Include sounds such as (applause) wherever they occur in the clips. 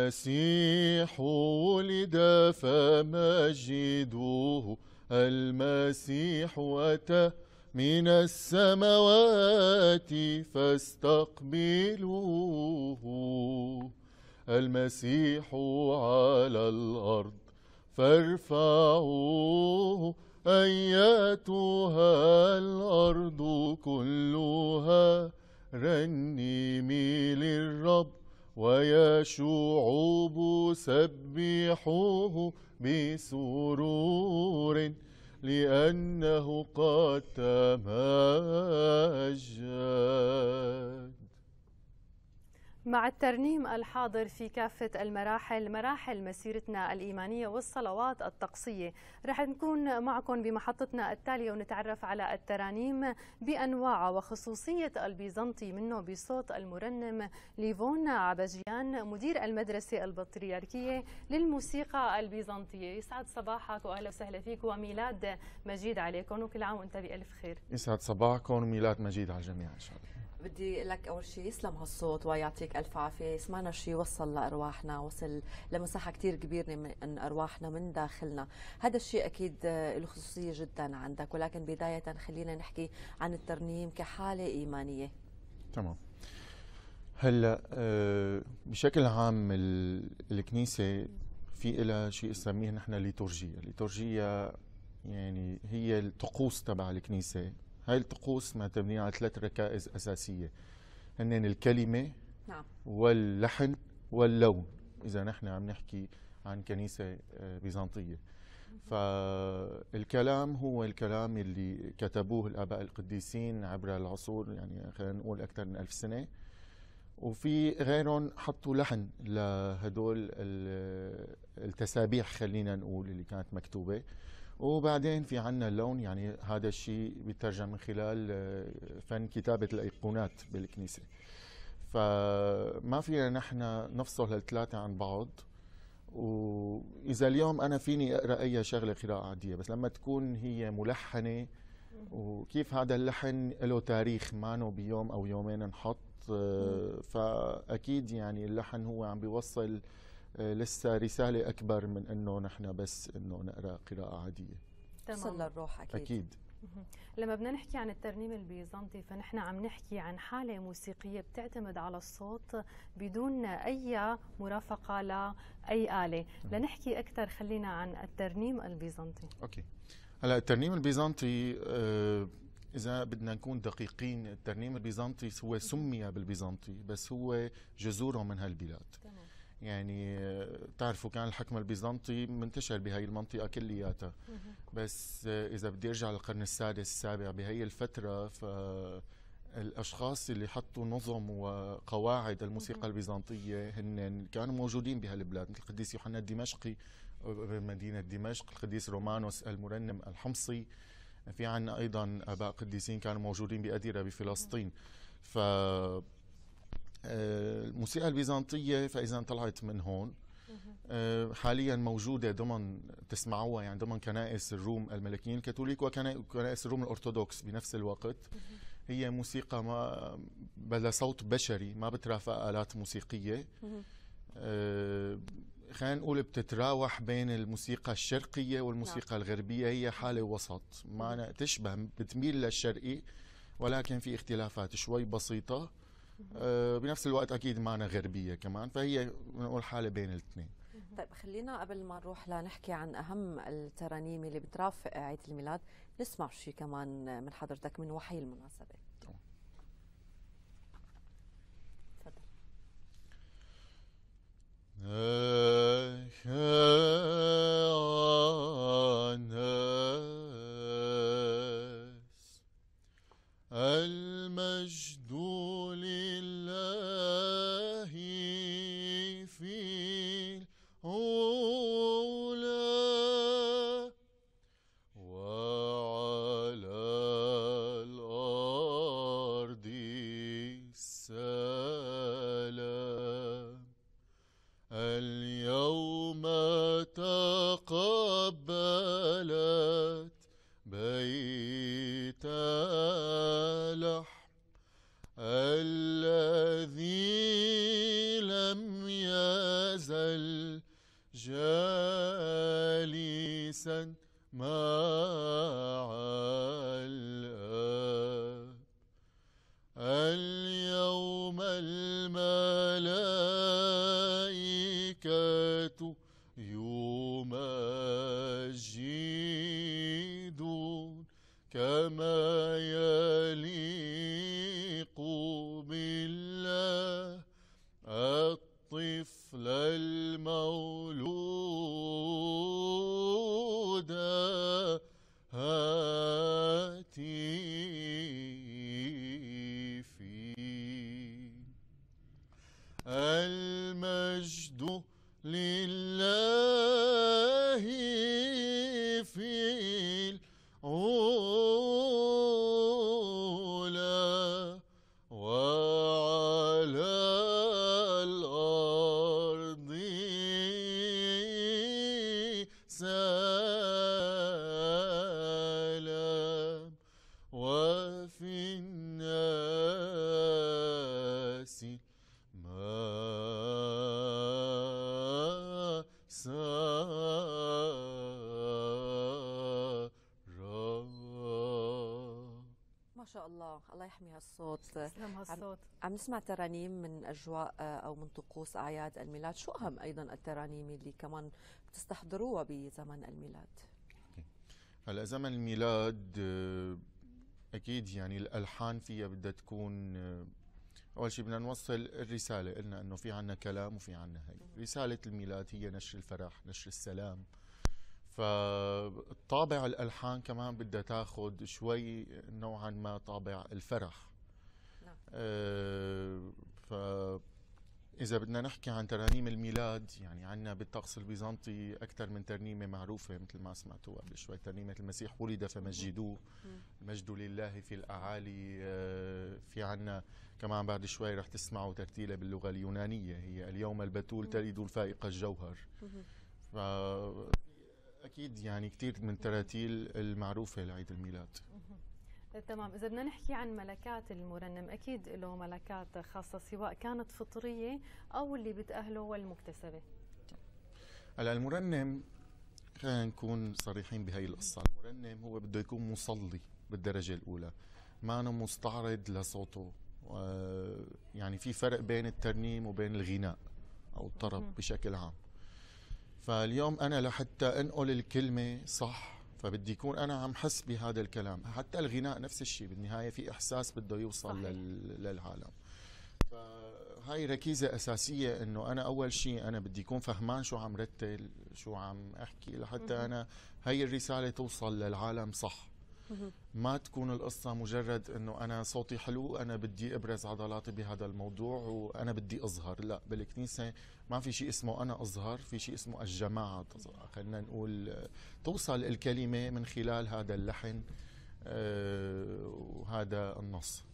المسيح ولد فمجدوه المسيح أتى من السماوات فاستقبلوه المسيح على الأرض فارفعوه أيتها الأرض كلها رنمي للرب ويا شعوب سبحوه بسرور لأنه قد تمجد مع الترنيم الحاضر في كافة المراحل مراحل مسيرتنا الإيمانية والصلوات الطقسية رح نكون معكم بمحطتنا التالية ونتعرف على الترانيم بأنواعها وخصوصية البيزنطي منه بصوت المرنم ليفون عبجيان مدير المدرسة البطريركية للموسيقى البيزنطية يسعد صباحك وأهلا وسهلا فيك وميلاد مجيد عليكم وكل عام وأنت بألف خير يسعد صباحكم وميلاد مجيد على الجميع إن شاء الله بدي لك اول شيء يسلم هالصوت ويعطيك الف عافيه سمعنا شيء وصل لارواحنا وصل لمساحه كثير كبيره من ارواحنا من داخلنا هذا الشيء اكيد له خصوصيه جدا عندك ولكن بدايه خلينا نحكي عن الترنيم كحاله ايمانيه تمام هلا آه، بشكل عام الكنيسه في لها شيء نسميه نحن ليتورجيا ليتورجيا يعني هي الطقوس تبع الكنيسه هاي الطقوس مبنيه على ثلاث ركائز اساسيه هن الكلمه نعم. واللحن واللون اذا نحن عم نحكي عن كنيسه آه، بيزنطيه فالكلام هو الكلام اللي كتبوه الاباء القديسين عبر العصور يعني خلينا نقول اكثر من ألف سنه وفي غيرهم حطوا لحن لهدول التسابيح خلينا نقول اللي كانت مكتوبه وبعدين في عنا اللون يعني هذا الشيء بيترجم من خلال آه، فن كتابة الأيقونات بالكنيسة فما فينا نحن نفصل هالثلاثة عن بعض وإذا اليوم أنا فيني أقرأ أي شغلة قراءة عادية بس لما تكون هي ملحنة وكيف هذا اللحن له تاريخ مانو بيوم أو يومين نحط آه، فأكيد يعني اللحن هو عم بيوصل آه، لسه رساله اكبر من انه نحن بس انه نقرا قراءه عاديه تصل للروح اكيد اكيد لما بدنا نحكي عن الترنيم البيزنطي فنحن عم نحكي عن حالة موسيقية بتعتمد على الصوت بدون أي مرافقة لأي آلة لنحكي أكثر خلينا عن الترنيم البيزنطي أوكي هلا الترنيم البيزنطي آه، إذا بدنا نكون دقيقين الترنيم البيزنطي هو سمي بالبيزنطي بس هو جذوره من هالبلاد تمام. يعني تعرفوا كان الحكم البيزنطي منتشر بهي المنطقه كلياتها بس اذا بدي ارجع للقرن السادس السابع بهي الفتره ف الاشخاص اللي حطوا نظم وقواعد الموسيقى البيزنطيه هن كانوا موجودين بهالبلاد مثل القديس يوحنا الدمشقي بمدينه دمشق القديس رومانوس المرنم الحمصي في عنا ايضا اباء قديسين كانوا موجودين باديره بفلسطين ف الموسيقى البيزنطيه فاذا طلعت من هون آه، حاليا موجوده ضمن تسمعوها يعني ضمن كنائس الروم الملكيين الكاثوليك وكنائس الروم الارثوذكس بنفس الوقت هي موسيقى ما بلا صوت بشري ما بترافق الات موسيقيه آه، خلينا نقول بتتراوح بين الموسيقى الشرقيه والموسيقى نعم. الغربيه هي حاله وسط ما تشبه بتميل للشرقي ولكن في اختلافات شوي بسيطه آه، بنفس الوقت اكيد معنا غربيه كمان فهي بنقول حاله بين الاثنين طيب خلينا قبل ما نروح لنحكي عن اهم الترانيم اللي بترافق عيد الميلاد نسمع شيء كمان من حضرتك من وحي المناسبه تفضل الذي لم يزل جالسا معه يحمي هالصوت هالصوت عم نسمع ترانيم من اجواء آه، او من طقوس اعياد الميلاد شو اهم ايضا الترانيم اللي كمان بتستحضروها بزمن الميلاد هلا زمن الميلاد آه، اكيد يعني الالحان فيها بدها تكون آه، اول شيء بدنا نوصل الرساله قلنا انه في عنا كلام وفي عنا هي رساله الميلاد هي نشر الفرح نشر السلام فطابع الالحان كمان بدها تاخذ شوي نوعا ما طابع الفرح نعم. آه، ف إذا بدنا نحكي عن ترانيم الميلاد يعني عندنا بالطقس البيزنطي أكثر من ترنيمة معروفة مثل ما سمعتوا قبل شوي ترنيمة المسيح ولد فمجدوه المجد لله في الأعالي آه، في عندنا كمان بعد شوي رح تسمعوا ترتيلة باللغة اليونانية هي اليوم البتول تلد الفائق الجوهر اكيد يعني كثير من تراتيل المعروفه لعيد الميلاد تمام اذا بدنا نحكي عن ملكات المرنم اكيد له ملكات خاصه سواء كانت فطريه او اللي بتاهله والمكتسبه هلا المرنم خلينا نكون صريحين بهي القصه المرنم هو بده يكون مصلي بالدرجه الاولى ما أنا مستعرض لصوته يعني في فرق بين الترنيم وبين الغناء او الطرب بشكل عام فاليوم أنا لحتى أنقل الكلمة صح فبدي يكون أنا عم حس بهذا الكلام حتى الغناء نفس الشيء بالنهاية في إحساس بده يوصل لل... للعالم فهاي ركيزة أساسية إنه أنا أول شيء أنا بدي أكون فهمان شو عم رتل شو عم أحكي لحتى أنا هاي الرسالة توصل للعالم صح ما تكون القصة مجرد أنه أنا صوتي حلو أنا بدي أبرز عضلاتي بهذا الموضوع وأنا بدي أظهر لا بالكنيسة ما في شيء اسمه أنا أظهر في شيء اسمه الجماعة خلينا نقول توصل الكلمة من خلال هذا اللحن آه، وهذا النص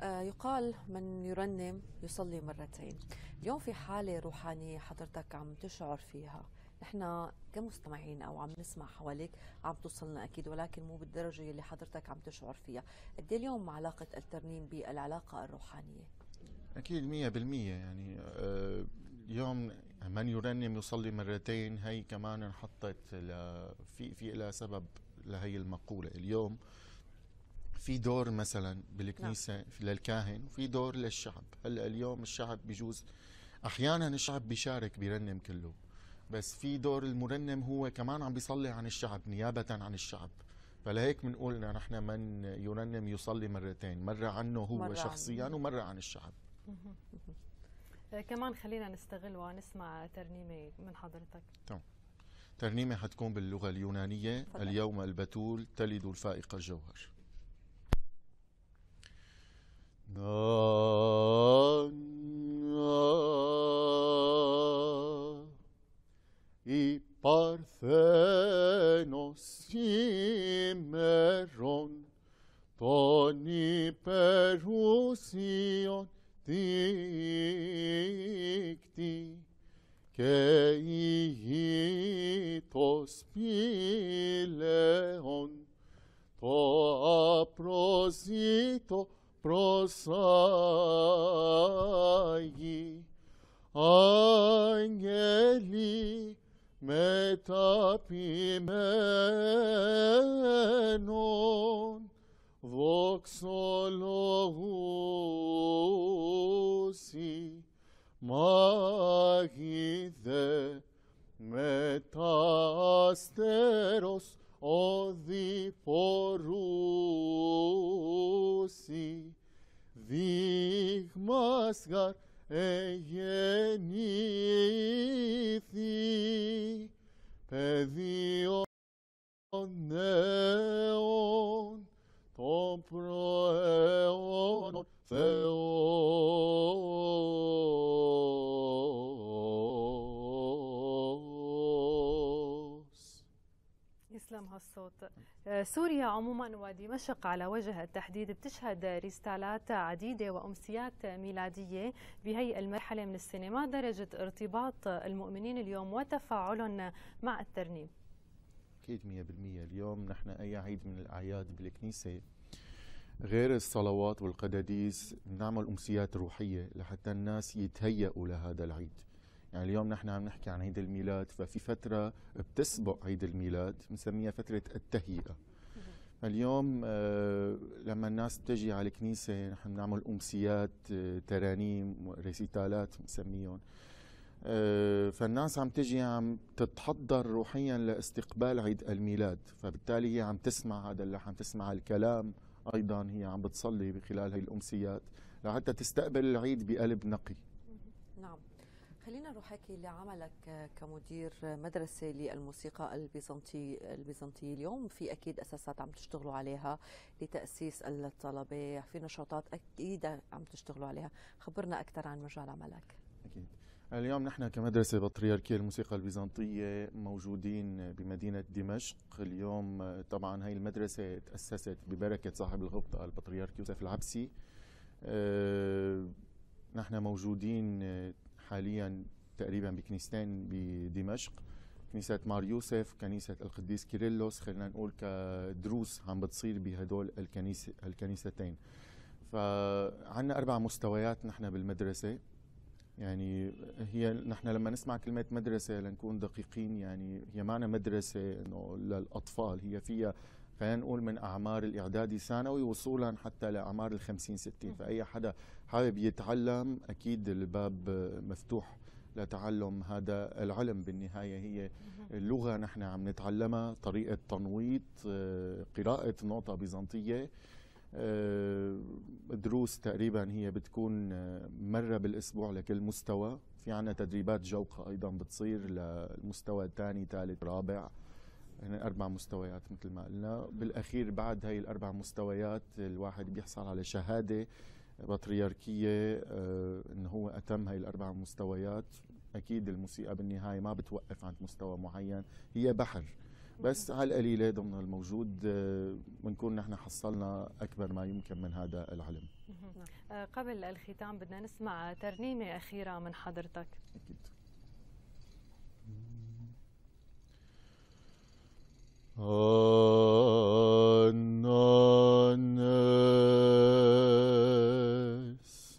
آه، يقال من يرنم يصلي مرتين اليوم في حالة روحانية حضرتك عم تشعر فيها نحن كمستمعين او عم نسمع حواليك عم توصلنا اكيد ولكن مو بالدرجه اللي حضرتك عم تشعر فيها قد إيه اليوم علاقه الترنيم بالعلاقه الروحانيه اكيد 100% يعني اليوم آه، من يرنم يصلي مرتين هي كمان انحطت في في لها سبب لهي المقوله اليوم في دور مثلا بالكنيسه نعم. للكاهن وفي دور للشعب هلا اليوم الشعب بجوز احيانا الشعب بيشارك بيرنم كله بس في دور المرنم هو كمان عم بيصلي عن الشعب نيابة عن الشعب فلهيك بنقول نحن من يرنم يصلي مرتين مرة عنه هو مرة شخصيا عنه. ومرة عن الشعب (laughs) كمان خلينا نستغل ونسمع ترنيمة من حضرتك تمام ترنيمة حتكون باللغة اليونانية اليوم البتول تلد الفائق الجوهر με άγγελοι μεταποιημένων, δοξολογούσι, μάγιδε με αστέρος οδηφορούσι, δείγμας εγεννήθη παιδί ο νέος ναι. سوريا عموما ودمشق على وجه التحديد بتشهد ريستالات عديدة وأمسيات ميلادية بهي المرحلة من السنة ما درجة ارتباط المؤمنين اليوم وتفاعلهم مع الترنيم أكيد 100% اليوم نحن أي عيد من الأعياد بالكنيسة غير الصلوات والقداديس نعمل أمسيات روحية لحتى الناس يتهيئوا لهذا العيد يعني اليوم نحن عم نحكي عن عيد الميلاد ففي فترة بتسبق عيد الميلاد بنسميها فترة التهيئة اليوم آه، لما الناس بتجي على الكنيسة نحن بنعمل أمسيات آه، ترانيم ريسيتالات بنسميهم آه، فالناس عم تجي عم تتحضر روحيا لاستقبال عيد الميلاد فبالتالي هي عم تسمع هذا اللحن تسمع الكلام أيضا هي عم بتصلي خلال هي الأمسيات لحتى تستقبل العيد بقلب نقي نعم خلينا نروح هيك لعملك كمدير مدرسة للموسيقى البيزنطي البيزنطي اليوم في أكيد أساسات عم تشتغلوا عليها لتأسيس الطلبة في نشاطات أكيد عم تشتغلوا عليها خبرنا أكثر عن مجال عملك أكيد اليوم نحن كمدرسة بطريركية الموسيقى البيزنطية موجودين بمدينة دمشق اليوم طبعا هاي المدرسة تأسست ببركة صاحب الغبطة البطريرك يوسف العبسي أه نحن موجودين حاليا تقريبا بكنيستين بدمشق كنيسة مار يوسف كنيسة القديس كيريلوس خلينا نقول كدروس عم بتصير بهدول الكنيسة الكنيستين فعنا أربع مستويات نحن بالمدرسة يعني هي نحن لما نسمع كلمة مدرسة لنكون دقيقين يعني هي معنى مدرسة إنه للأطفال هي فيها خلينا نقول من اعمار الاعدادي ثانوي وصولا حتى لاعمار ال 50 60 فاي حدا حابب يتعلم اكيد الباب مفتوح لتعلم هذا العلم بالنهايه هي اللغه نحن عم نتعلمها طريقه تنويط آه، قراءه نوطه بيزنطيه آه، دروس تقريبا هي بتكون آه، مره بالاسبوع لكل مستوى في عنا تدريبات جوقه ايضا بتصير للمستوى الثاني ثالث رابع هن اربع مستويات مثل ما قلنا بالاخير بعد هاي الاربع مستويات الواحد بيحصل على شهاده بطريركيه آه، انه هو اتم هاي الاربع مستويات اكيد الموسيقى بالنهايه ما بتوقف عند مستوى معين هي بحر بس على القليله ضمن الموجود آه، بنكون نحن حصلنا اكبر ما يمكن من هذا العلم آه، قبل الختام بدنا نسمع ترنيمه اخيره من حضرتك اكيد Ananes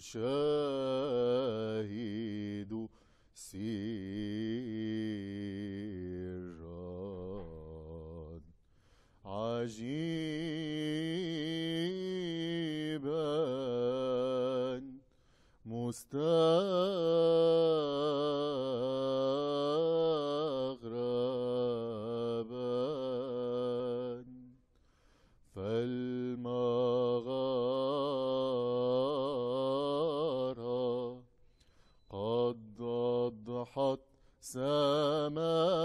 يشاهد سرا عجيبا مستقبلا أحد سماء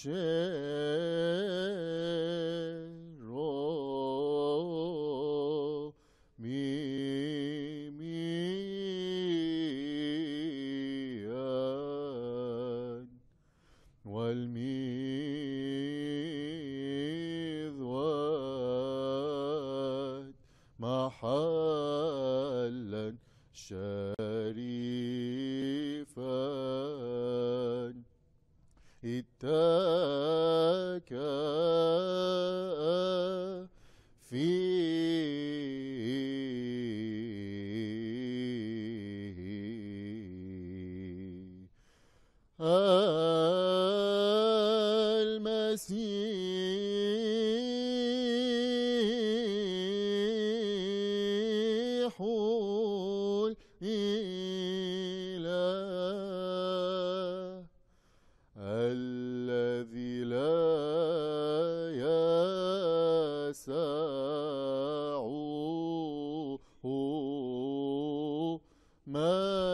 雪。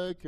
لك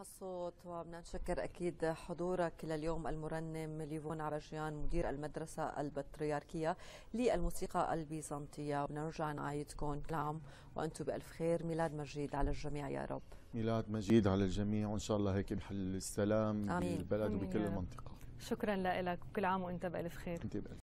هالصوت وبدنا نشكر اكيد حضورك لليوم المرنم ليفون عرجيان مدير المدرسه البطريركيه للموسيقى البيزنطيه بدنا نرجع نعايدكم كل عام وانتم بالف خير ميلاد مجيد على الجميع يا رب ميلاد مجيد على الجميع وان شاء الله هيك نحل السلام آمين. بالبلد وبكل المنطقه شكرا لك وكل عام وانت بالف خير انت بألف.